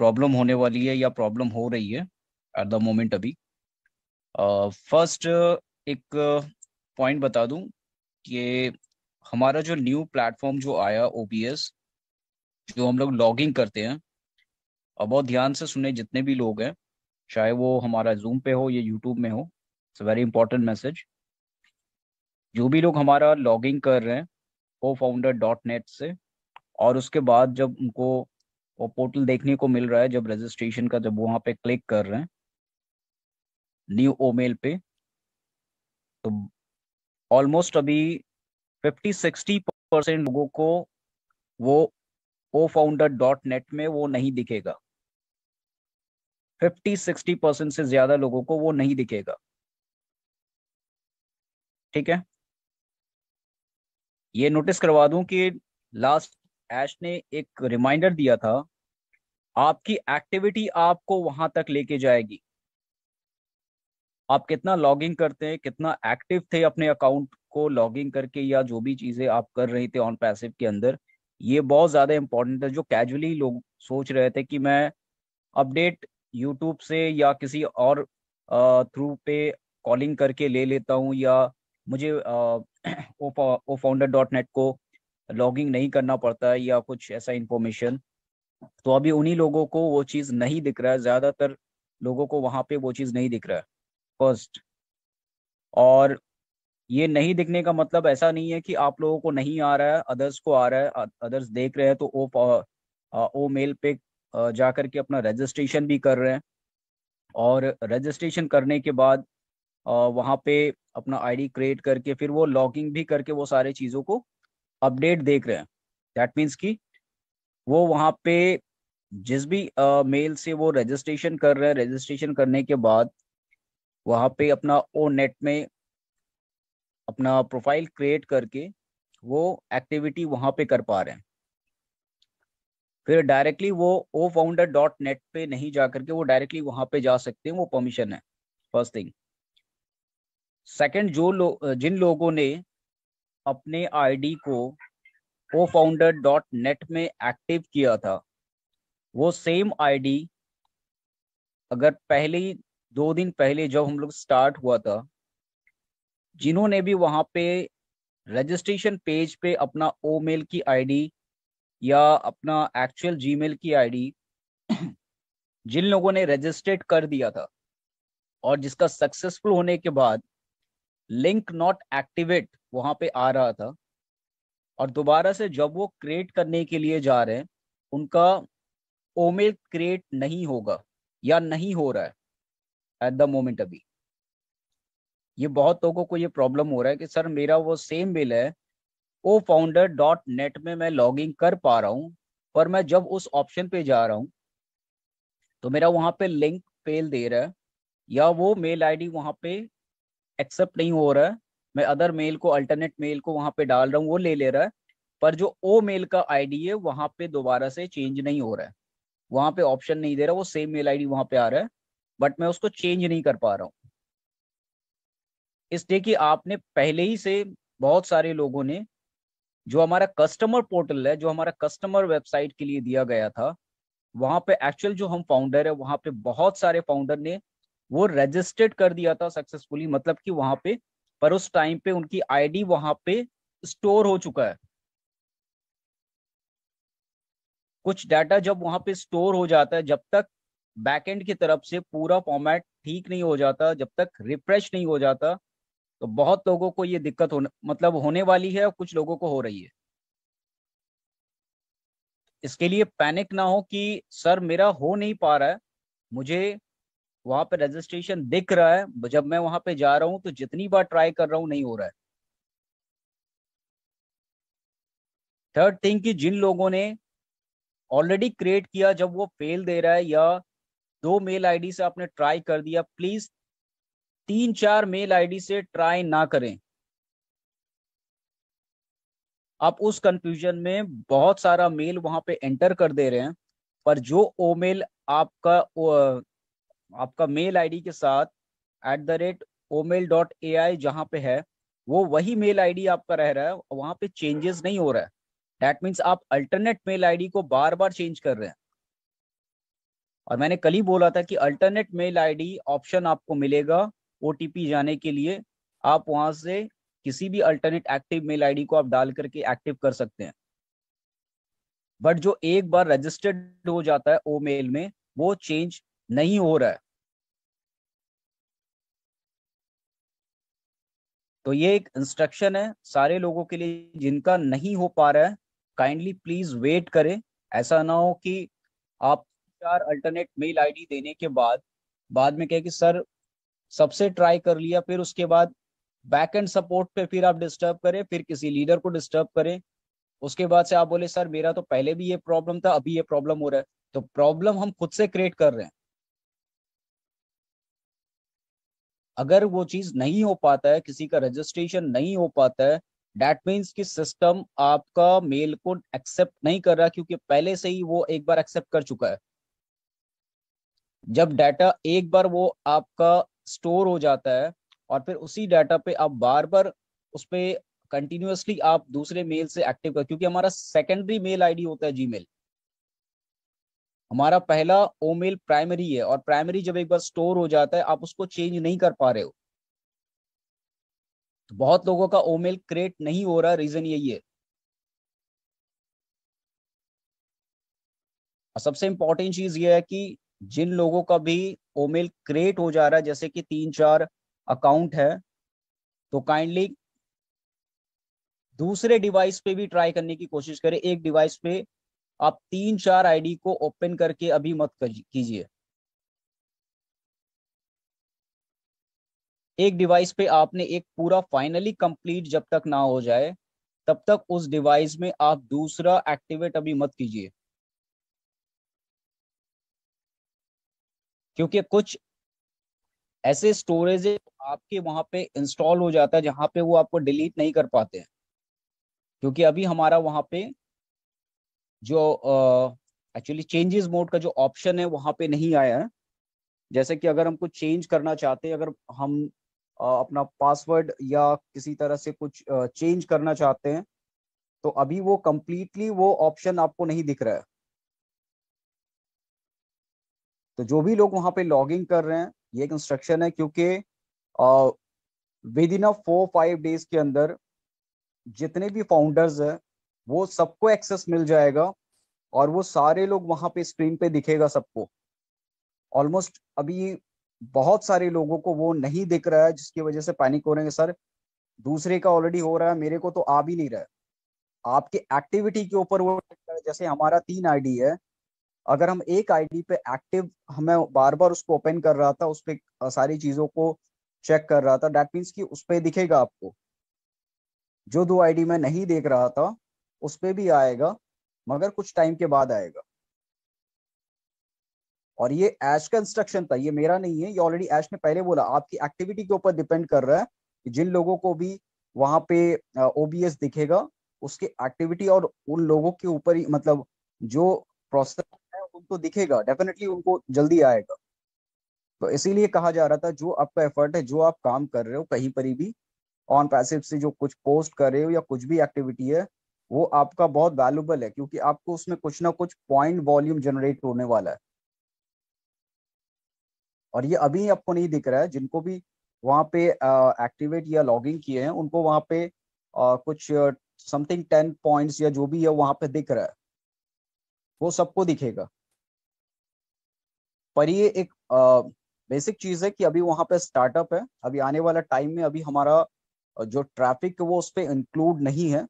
Problem होने वाली है या प्रॉब्लम हो रही है एट द मोमेंट अभी फर्स्ट uh, uh, एक पॉइंट बता दूं कि हमारा जो न्यू प्लेटफॉर्म जो आया ओ जो हम लोग लॉगिंग करते हैं और बहुत ध्यान से सुने जितने भी लोग हैं चाहे वो हमारा जूम पे हो या यूट्यूब में हो इट्स वेरी इंपॉर्टेंट मैसेज जो भी लोग हमारा लॉगिंग कर रहे हैं को फाउंडर डॉट नेट से और उसके बाद जब उनको और पोर्टल देखने को मिल रहा है जब रजिस्ट्रेशन का जब वहां पे क्लिक कर रहे हैं न्यू ओमेल पे तो ऑलमोस्ट अभी 50-60 परसेंट लोगों को वो ओ फाउंडर डॉट नेट में वो नहीं दिखेगा 50-60 परसेंट से ज्यादा लोगों को वो नहीं दिखेगा ठीक है ये नोटिस करवा दूं कि लास्ट एश ने एक रिमाइंडर दिया था आपकी एक्टिविटी आपको वहां तक लेके जाएगी आप कितना लॉगिंग करते हैं कितना एक्टिव थे अपने अकाउंट को लॉगिंग करके या जो भी चीजें आप कर रहे थे ऑन पैसिव के अंदर ये बहुत ज्यादा इंपॉर्टेंट है जो कैजुअली लोग सोच रहे थे कि मैं अपडेट यूट्यूब से या किसी और थ्रू पे कॉलिंग करके ले लेता हूँ या मुझे ओ फाउंडर डॉट नेट को लॉगिंग नहीं करना पड़ता है या कुछ ऐसा इंफॉर्मेशन तो अभी उन्हीं लोगों को वो चीज नहीं दिख रहा है ज्यादातर लोगों को वहां पे वो चीज नहीं दिख रहा है फर्स्ट और ये नहीं दिखने का मतलब ऐसा नहीं है कि आप लोगों को नहीं आ रहा है अदर्स को आ रहा है अदर्स देख रहे हैं तो ओ ओ मेल पे जाकर के अपना रजिस्ट्रेशन भी कर रहे हैं और रजिस्ट्रेशन करने के बाद वहाँ पे अपना आईडी क्रिएट करके फिर वो लॉगिंग भी करके वो सारे चीज़ों को अपडेट देख रहे हैं दैट मीन्स कि वो वहां पे जिस भी मेल से वो रजिस्ट्रेशन कर रहे हैं रजिस्ट्रेशन करने के बाद वहां पे अपना ओ नेट में अपना प्रोफाइल क्रिएट करके वो एक्टिविटी वहां पे कर पा रहे हैं फिर डायरेक्टली वो ओ फाउंडर डॉट नेट पे नहीं जा करके वो डायरेक्टली वहां पे जा सकते हैं वो परमिशन है फर्स्ट थिंग सेकंड जो लोग जिन लोगों ने अपने आईडी को कोफाउंडर फाउंडर डॉट नेट में एक्टिव किया था वो सेम आईडी अगर पहले दो दिन पहले जब हम लोग स्टार्ट हुआ था जिन्होंने भी वहाँ पे रजिस्ट्रेशन पेज पे अपना ओ मेल की आईडी या अपना एक्चुअल जीमेल की आईडी जिन लोगों ने रजिस्ट्रेट कर दिया था और जिसका सक्सेसफुल होने के बाद लिंक नॉट एक्टिवेट वहां पे आ रहा था और दोबारा से जब वो क्रिएट करने के लिए जा रहे हैं उनका ओमेल क्रिएट नहीं होगा या नहीं हो रहा है एट द मोमेंट अभी ये बहुत लोगों को ये प्रॉब्लम हो रहा है कि सर मेरा वो सेम बिल है ओ फाउंडर डॉट नेट में मैं लॉगिंग कर पा रहा हूँ पर मैं जब उस ऑप्शन पे जा रहा हूँ तो मेरा वहाँ पे लिंक फेल दे रहा है या वो मेल आईडी वहाँ पे एक्सेप्ट नहीं हो रहा है मैं अदर मेल को अल्टरनेट मेल को वहां पे डाल रहा हूँ वो ले ले रहा है पर जो ओ मेल का आईडी है वहां पे दोबारा से चेंज नहीं हो रहा है वहां पे ऑप्शन नहीं दे रहा वो सेम मेल आईडी वहां पे आ रहा है बट मैं उसको चेंज नहीं कर पा रहा हूँ इसलिए कि आपने पहले ही से बहुत सारे लोगों ने जो हमारा कस्टमर पोर्टल है जो हमारा कस्टमर वेबसाइट के लिए दिया गया था वहां पे एक्चुअल जो हम फाउंडर है वहां पे बहुत सारे फाउंडर ने वो रजिस्टर्ड कर दिया था सक्सेसफुली मतलब कि वहां पे पर उस टाइम पे उनकी आईडी वहां पे स्टोर हो चुका है कुछ डाटा जब वहां पे स्टोर हो जाता है जब तक बैकएंड की तरफ से पूरा फॉर्मेट ठीक नहीं हो जाता जब तक रिफ्रेश नहीं हो जाता तो बहुत लोगों को ये दिक्कत होने मतलब होने वाली है और कुछ लोगों को हो रही है इसके लिए पैनिक ना हो कि सर मेरा हो नहीं पा रहा है मुझे वहां पे रजिस्ट्रेशन दिख रहा है जब मैं वहां पे जा रहा हूं तो जितनी बार ट्राई कर रहा हूं नहीं हो रहा है थर्ड थिंग कि जिन लोगों ने ऑलरेडी क्रिएट किया जब वो फेल दे रहा है या दो मेल आईडी से आपने ट्राई कर दिया प्लीज तीन चार मेल आईडी से ट्राई ना करें आप उस कंफ्यूजन में बहुत सारा मेल वहां पे एंटर कर दे रहे हैं पर जो ओ मेल आपका आपका मेल आईडी के साथ at the rate O mail dot A I जहाँ पे है वो वही मेल आईडी आपका रह रहा है वहां पे चेंजेस नहीं हो रहा है डैट मीन्स आप अल्टरनेट मेल आईडी को बार बार चेंज कर रहे हैं और मैंने कल ही बोला था कि अल्टरनेट मेल आईडी ऑप्शन आपको मिलेगा ओटीपी जाने के लिए आप वहां से किसी भी अल्टरनेट एक्टिव मेल आईडी को आप डाल करके एक्टिव कर सकते हैं बट जो एक बार रजिस्टर्ड हो जाता है ओ मेल में वो चेंज नहीं हो रहा है तो ये एक इंस्ट्रक्शन है सारे लोगों के लिए जिनका नहीं हो पा रहा है काइंडली प्लीज वेट करें ऐसा ना हो कि आप चार अल्टरनेट मेल आईडी देने के बाद बाद में कहे कि सर सबसे ट्राई कर लिया फिर उसके बाद बैक एंड सपोर्ट पे फिर आप डिस्टर्ब करें फिर किसी लीडर को डिस्टर्ब करें उसके बाद से आप बोले सर मेरा तो पहले भी ये प्रॉब्लम था अभी ये प्रॉब्लम हो रहा है तो प्रॉब्लम हम खुद से क्रिएट कर रहे हैं अगर वो चीज नहीं हो पाता है किसी का रजिस्ट्रेशन नहीं हो पाता है डेट मीन्स कि सिस्टम आपका मेल को एक्सेप्ट नहीं कर रहा क्योंकि पहले से ही वो एक बार एक्सेप्ट कर चुका है जब डाटा एक बार वो आपका स्टोर हो जाता है और फिर उसी डाटा पे आप बार बार उस पर कंटिन्यूसली आप दूसरे मेल से एक्टिव कर क्योंकि हमारा सेकेंडरी मेल आईडी होता है जीमेल हमारा पहला ओमेल प्राइमरी है और प्राइमरी जब एक बार स्टोर हो जाता है आप उसको चेंज नहीं कर पा रहे हो तो बहुत लोगों का ओमेल क्रिएट नहीं हो रहा रीजन यही है और सबसे इंपॉर्टेंट चीज ये है कि जिन लोगों का भी ओमेल क्रिएट हो जा रहा है जैसे कि तीन चार अकाउंट है तो काइंडली दूसरे डिवाइस पे भी ट्राई करने की कोशिश करें एक डिवाइस पे आप तीन चार आईडी को ओपन करके अभी मत कीजिए एक डिवाइस पे आपने एक पूरा फाइनली कंप्लीट जब तक ना हो जाए तब तक उस डिवाइस में आप दूसरा एक्टिवेट अभी मत कीजिए क्योंकि कुछ ऐसे स्टोरेज आपके वहां पे इंस्टॉल हो जाता है जहां पे वो आपको डिलीट नहीं कर पाते हैं क्योंकि अभी हमारा वहां पे जो एक्चुअली चेंजेस मोड का जो ऑप्शन है वहां पे नहीं आया है जैसे कि अगर हम कुछ चेंज करना चाहते हैं अगर हम uh, अपना पासवर्ड या किसी तरह से कुछ चेंज uh, करना चाहते हैं तो अभी वो कम्प्लीटली वो ऑप्शन आपको नहीं दिख रहा है तो जो भी लोग वहां पे लॉगिंग कर रहे हैं ये एक इंस्ट्रक्शन है क्योंकि within a four five days के अंदर जितने भी फाउंडर्स हैं वो सबको एक्सेस मिल जाएगा और वो सारे लोग वहां पे स्क्रीन पे दिखेगा सबको ऑलमोस्ट अभी बहुत सारे लोगों को वो नहीं दिख रहा है जिसकी वजह से पैनिक हो रहे हैं सर दूसरे का ऑलरेडी हो रहा है मेरे को तो आ भी नहीं रहा है आपके एक्टिविटी के ऊपर वो जैसे हमारा तीन आईडी है अगर हम एक आईडी पे एक्टिव हमें बार बार उसको ओपन कर रहा था उस पर सारी चीजों को चेक कर रहा था डेट मीन्स कि उस पर दिखेगा आपको जो दो आईडी मैं नहीं देख रहा था उस पर भी आएगा मगर कुछ टाइम के बाद आएगा और ये एश कंस्ट्रक्शन था ये मेरा नहीं है ये ऑलरेडी एश ने पहले बोला आपकी एक्टिविटी के ऊपर डिपेंड कर रहा है कि जिन लोगों को भी वहां पे ओबीएस दिखेगा उसके एक्टिविटी और उन लोगों के ऊपर ही मतलब जो प्रोसेस है उनको दिखेगा डेफिनेटली उनको जल्दी आएगा तो इसीलिए कहा जा रहा था जो आपका एफर्ट है जो आप काम कर रहे हो कहीं पर भी ऑन पैसिव से जो कुछ पोस्ट कर रहे हो या कुछ भी एक्टिविटी है वो आपका बहुत वैल्यूबल है क्योंकि आपको उसमें कुछ ना कुछ पॉइंट वॉल्यूम जनरेट होने वाला है और ये अभी आपको नहीं दिख रहा है जिनको भी वहां पे एक्टिवेट या लॉगिंग किए हैं उनको वहां पे आ, कुछ समथिंग टेन पॉइंट्स या जो भी है वहां पे दिख रहा है वो सबको दिखेगा पर ये एक बेसिक चीज है कि अभी वहां पे स्टार्टअप है अभी आने वाला टाइम में अभी हमारा जो ट्रैफिक वो उस पर इंक्लूड नहीं है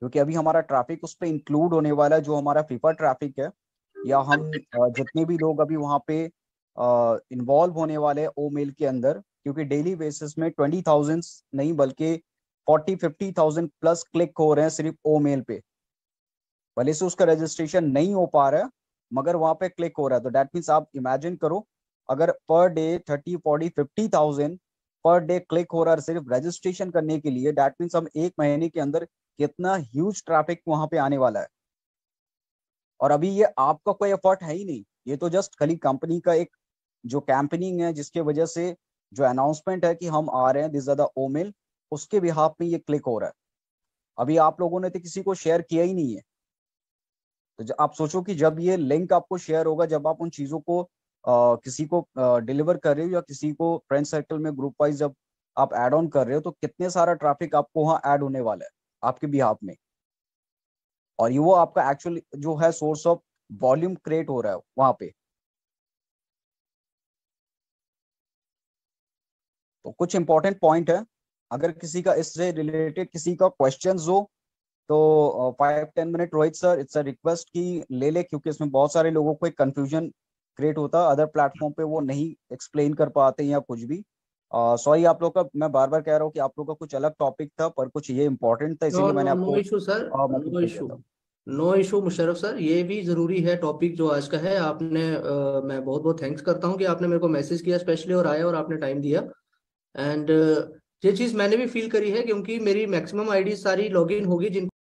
क्योंकि अभी हमारा ट्रैफिक उस पर इंक्लूड होने वाला है जो हमारा फीफा ट्रैफिक है या हम अच्छा। जितने भी लोग अभी वहाँ पे इन्वॉल्व होने वाले हैं ओ मेल के अंदर क्योंकि डेली बेसिस में ट्वेंटी थाउजेंड नहीं बल्कि forty fifty thousand plus click हो रहे हैं सिर्फ ओ मेल पे भले से उसका रजिस्ट्रेशन नहीं हो पा रहा है मगर वहाँ पे क्लिक हो रहा है तो डैट मीन्स आप इमेजिन करो अगर per day thirty forty fifty thousand per day click हो रहा है सिर्फ रजिस्ट्रेशन करने के लिए डैट मीन्स हम एक महीने के अंदर कितना ह्यूज ट्रैफिक वहां पे आने वाला है और अभी ये आपका कोई एफर्ट है ही नहीं ये तो जस्ट खाली कंपनी का एक जो कैंपेनिंग है जिसके वजह से जो अनाउंसमेंट है कि हम आ रहे हैं दिस द ओमिल उसके बिहाफ में ये क्लिक हो रहा है अभी आप लोगों ने तो किसी को शेयर किया ही नहीं है तो आप सोचो कि जब ये लिंक आपको शेयर होगा जब आप उन चीजों को आ, किसी को डिलीवर कर रहे हो या किसी को फ्रेंड सर्कल में ग्रुप वाइज जब आप एड ऑन कर रहे हो तो कितने सारा ट्रैफिक आपको वहां ऐड होने वाला है आपके बिहाफ में और ये वो आपका एक्चुअल जो है सोर्स ऑफ वॉल्यूम क्रिएट हो रहा है वहां पे तो कुछ इंपॉर्टेंट पॉइंट है अगर किसी का इससे रिलेटेड किसी का क्वेश्चन हो तो five ten minute Rohit sir it's a request की ले ले क्योंकि इसमें बहुत सारे लोगों को एक कंफ्यूजन क्रिएट होता है अदर प्लेटफॉर्म पे वो नहीं एक्सप्लेन कर पाते या कुछ भी सॉरी uh, आप लोग का मैं बार बार कह रहा हूँ कि आप लोग का कुछ अलग टॉपिक था पर कुछ ये इम्पोर्टेंट था इसीलिए मैंने आपको नो इशू मुशरफ सर ये भी ज़रूरी है टॉपिक जो आज का है आपने आ, uh, मैं बहुत बहुत थैंक्स करता हूँ कि आपने मेरे को मैसेज किया स्पेशली और आया और आपने टाइम दिया एंड uh, ये चीज़ मैंने भी फील करी है क्योंकि मेरी मैक्सिमम आईडी सारी लॉग इन होगी जिन